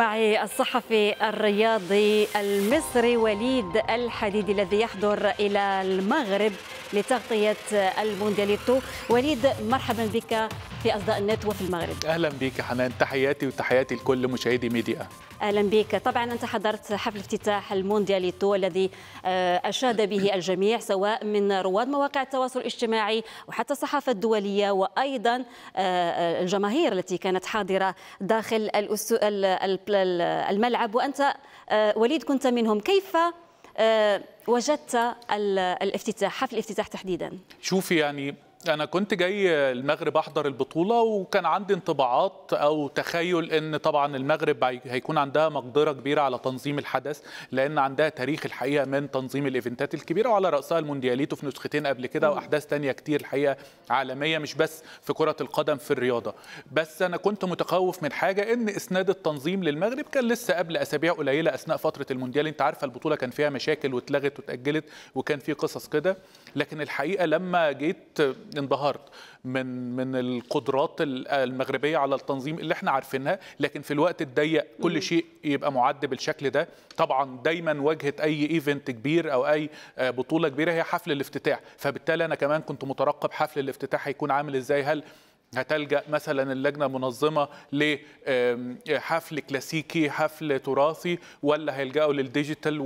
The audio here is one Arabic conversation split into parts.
معي الصحفي الرياضي المصري وليد الحديدي الذي يحضر إلى المغرب لتغطية الموندياليتو وليد مرحبا بك في أصداء النت وفي المغرب أهلا بك حنان تحياتي وتحياتي لكل مشاهدي ميديا اهلا بك طبعا انت حضرت حفل افتتاح الموندياليتو الذي آه، اشاد به الجميع سواء من رواد مواقع التواصل الاجتماعي وحتى الصحافه الدوليه وايضا آه، آه، الجماهير التي كانت حاضره داخل الملعب وانت وليد كنت منهم كيف آه، وجدت الافتتاح حفل الافتتاح تحديدا شوفي يعني أنا كنت جاي المغرب أحضر البطولة وكان عندي انطباعات أو تخيل أن طبعا المغرب هيكون عندها مقدرة كبيرة على تنظيم الحدث لأن عندها تاريخ الحقيقة من تنظيم الإيفنتات الكبيرة وعلى رأسها الموندياليتو في نسختين قبل كده وأحداث تانية كتير الحقيقة عالمية مش بس في كرة القدم في الرياضة بس أنا كنت متخوف من حاجة أن إسناد التنظيم للمغرب كان لسه قبل أسابيع قليلة أثناء فترة المونديال أنت عارفة البطولة كان فيها مشاكل واتلغت واتأجلت وكان في قصص كده لكن الحقيقة لما جيت انبهرت من من القدرات المغربيه على التنظيم اللي احنا عارفينها لكن في الوقت الضيق كل شيء يبقى معد بالشكل ده طبعا دايما واجهه اي ايفنت كبير او اي آه، بطوله كبيره هي حفل الافتتاح فبالتالي انا كمان كنت مترقب حفل الافتتاح هيكون عامل ازاي هل هتلجأ مثلا اللجنة منظمة لحفل كلاسيكي حفل تراثي ولا هيلجأوا للديجيتال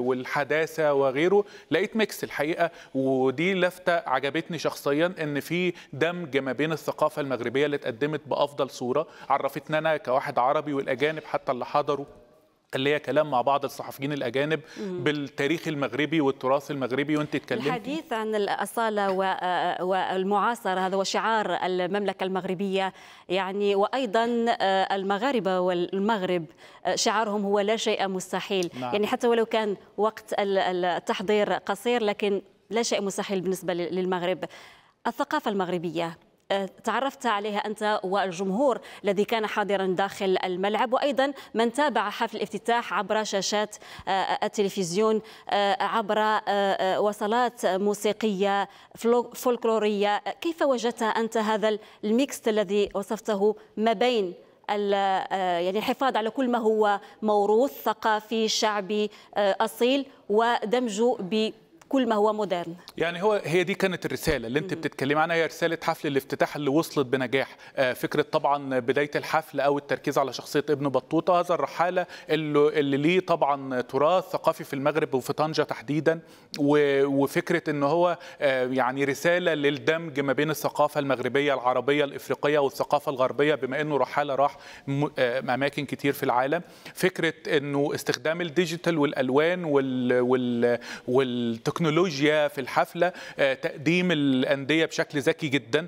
والحداثة وغيره لقيت ميكس الحقيقة ودي لفتة عجبتني شخصيا ان في دمج ما بين الثقافة المغربية اللي اتقدمت بأفضل صورة عرفتنا أنا كواحد عربي والأجانب حتى اللي حضروا قال ليا كلام مع بعض الصحفيين الاجانب مم. بالتاريخ المغربي والتراث المغربي وانت اتكلمتي الحديث عن الاصاله والمعاصره هذا هو شعار المملكه المغربيه يعني وايضا آه، المغاربه والمغرب آه، شعارهم هو لا شيء مستحيل نعم. يعني حتى ولو كان وقت التحضير قصير لكن لا شيء مستحيل بالنسبه للمغرب الثقافه المغربيه تعرفت عليها أنت والجمهور الذي كان حاضرا داخل الملعب وأيضا من تابع حفل الافتتاح عبر شاشات آه، آه، التلفزيون آه، عبر وصلات موسيقية فولكلورية كيف وجدت أنت هذا الميكس الذي وصفته ما بين يعني الحفاظ على كل ما هو موروث ثقافي شعبي أصيل ودمجه ب كل ما هو مودرن يعني هو هي دي كانت الرساله اللي انت بتتكلمي عنها هي رساله حفل الافتتاح اللي وصلت بنجاح آه، فكره طبعا بدايه الحفل او التركيز على شخصيه ابن بطوطه هذا الرحاله اللي, اللي ليه طبعا تراث ثقافي في المغرب وفي طنجه تحديدا وفكره ان هو آه، يعني رساله للدمج ما بين الثقافه المغربيه العربيه الافريقيه والثقافه الغربيه بما انه رحاله راح آه، اماكن كتير في العالم فكره انه استخدام الديجيتال والالوان وال وال والتكنولوجيا التكنولوجيا في الحفله آه، تقديم الانديه بشكل ذكي جدا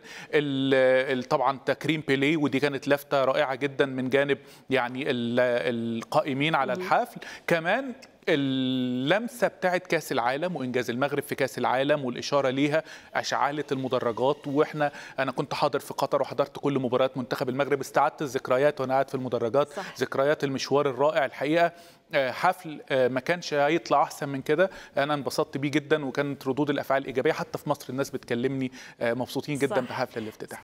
طبعا تكريم بيليه ودي كانت لافته رائعه جدا من جانب يعني القائمين على الحفل كمان اللمسه بتاعت كاس العالم وانجاز المغرب في كاس العالم والاشاره ليها اشعاله المدرجات واحنا انا كنت حاضر في قطر وحضرت كل مباريات منتخب المغرب استعدت الذكريات وانا قاعد في المدرجات صح. ذكريات المشوار الرائع الحقيقه آه، حفل آه، ما كانش هيطلع احسن من كده انا انبسطت بيه جدا وكانت ردود الافعال ايجابيه حتى في مصر الناس بتكلمني آه، مبسوطين جدا صح. بحفل الافتتاح